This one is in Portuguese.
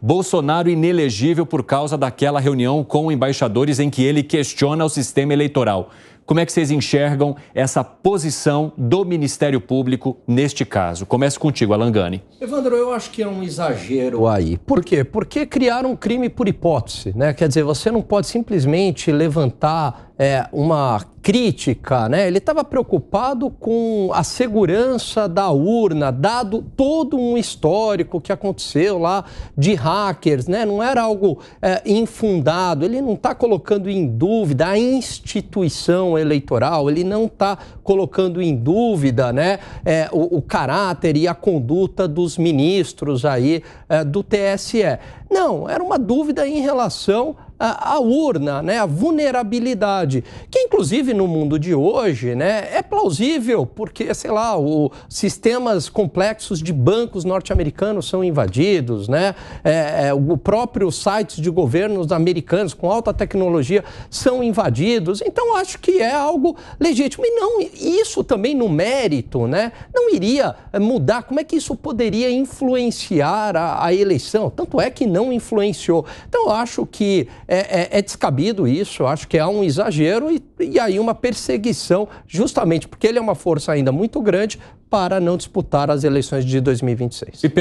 Bolsonaro inelegível por causa daquela reunião com embaixadores em que ele questiona o sistema eleitoral. Como é que vocês enxergam essa posição do Ministério Público neste caso? Começo contigo, Alangani. Evandro, eu acho que é um exagero aí. Por quê? Porque criaram um crime por hipótese, né? Quer dizer, você não pode simplesmente levantar é, uma crítica, né? Ele estava preocupado com a segurança da urna, dado todo um histórico que aconteceu lá de hackers, né? Não era algo é, infundado. Ele não está colocando em dúvida a instituição eleitoral. Ele não está colocando em dúvida, né? É, o, o, caráter e a conduta dos ministros aí é, do TSE. Não, era uma dúvida em relação a, a, urna, né, a vulnerabilidade, que inclusive no mundo de hoje né, é plausível, porque, sei lá, o, sistemas complexos de bancos norte-americanos são invadidos, né, é, é, o próprio sites de governos americanos com alta tecnologia são invadidos, então acho que é algo legítimo. E não, isso também no mérito, né, não iria eh, mudar? Como é que isso poderia influenciar a, a eleição? Tanto é que não influenciou. Então, eu acho que é, é, é descabido isso, eu acho que é um exagero e, e aí uma perseguição, justamente porque ele é uma força ainda muito grande para não disputar as eleições de 2026.